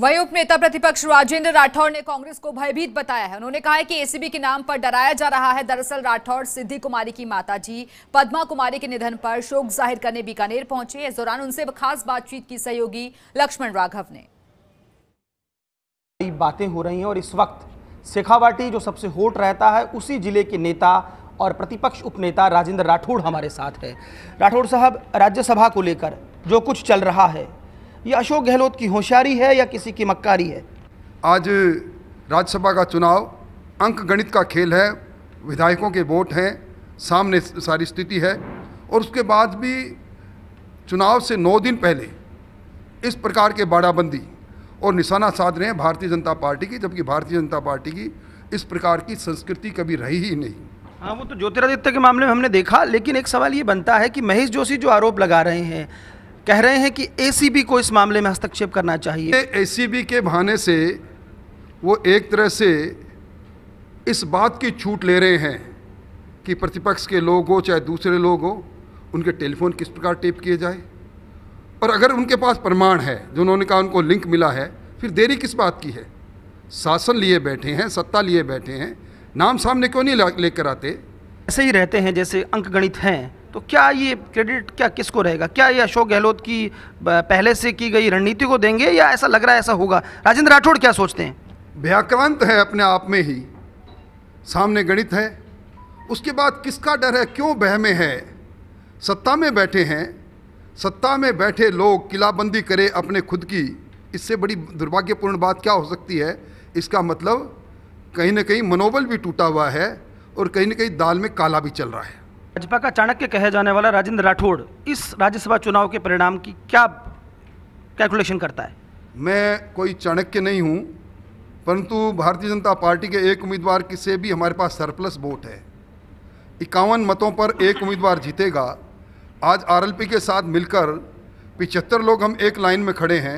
वहीं उपनेता प्रतिपक्ष राजेंद्र राठौर ने कांग्रेस को भयभीत बताया है उन्होंने कहा है कि एसीबी के नाम पर डराया जा रहा है दरअसल राठौर सिद्धि कुमारी की माताजी पद्मा कुमारी के निधन पर शोक जाहिर करने बीकानेर पहुंचे इस दौरान उनसे खास बातचीत की सहयोगी लक्ष्मण राघव ने कई बातें हो रही है और इस वक्त शेखावाटी जो सबसे होट रहता है उसी जिले के नेता और प्रतिपक्ष उपनेता राजेंद्र राठौड़ हमारे साथ है राठौड़ साहब राज्यसभा को लेकर जो कुछ चल रहा है ये अशोक गहलोत की होशियारी है या किसी की मक्कारी है आज राज्यसभा का चुनाव अंक गणित का खेल है विधायकों के वोट हैं सामने सारी स्थिति है और उसके बाद भी चुनाव से नौ दिन पहले इस प्रकार के बाड़ाबंदी और निशाना साध रहे हैं भारतीय जनता पार्टी की जबकि भारतीय जनता पार्टी की इस प्रकार की संस्कृति कभी रही ही नहीं हाँ वो तो ज्योतिरादित्य के मामले में हमने देखा लेकिन एक सवाल ये बनता है कि महेश जोशी जो आरोप लगा रहे हैं कह रहे हैं कि एसीबी को इस मामले में हस्तक्षेप करना चाहिए एसीबी के बहाने से वो एक तरह से इस बात की छूट ले रहे हैं कि प्रतिपक्ष के लोग हो चाहे दूसरे लोग हो उनके टेलीफोन किस प्रकार टेप किए जाए और अगर उनके पास प्रमाण है जो उन्होंने कहा उनको लिंक मिला है फिर देरी किस बात की है शासन लिए बैठे हैं सत्ता लिए बैठे हैं नाम सामने क्यों नहीं लेकर आते ऐसे ही रहते हैं जैसे अंकगणित हैं तो क्या ये क्रेडिट क्या किसको रहेगा क्या ये अशोक गहलोत की पहले से की गई रणनीति को देंगे या ऐसा लग रहा है ऐसा होगा राजेंद्र राठौड़ क्या सोचते हैं व्याक्रांत है अपने आप में ही सामने गणित है उसके बाद किसका डर है क्यों बह में है सत्ता में बैठे हैं सत्ता में बैठे लोग किलाबंदी करें अपने खुद की इससे बड़ी दुर्भाग्यपूर्ण बात क्या हो सकती है इसका मतलब कहीं ना कहीं मनोबल भी टूटा हुआ है और कहीं ना कहीं दाल में काला भी चल रहा है भाजपा का चाणक्य कहे जाने वाला राजेंद्र राठौड़ इस राज्यसभा चुनाव के परिणाम की क्या कैलकुलेशन करता है मैं कोई चाणक्य नहीं हूँ परंतु भारतीय जनता पार्टी के एक उम्मीदवार की से भी हमारे पास सरप्लस वोट है इक्यावन मतों पर एक उम्मीदवार जीतेगा आज आरएलपी के साथ मिलकर पिचहत्तर लोग हम एक लाइन में खड़े हैं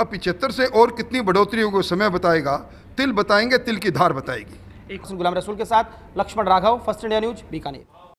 अब पिचहत्तर से और कितनी बढ़ोतरी होगी समय बताएगा तिल बताएंगे तिल की धार बताएगी एक गुलाम रसूल के साथ Lakshman Raghav first India news Bikaner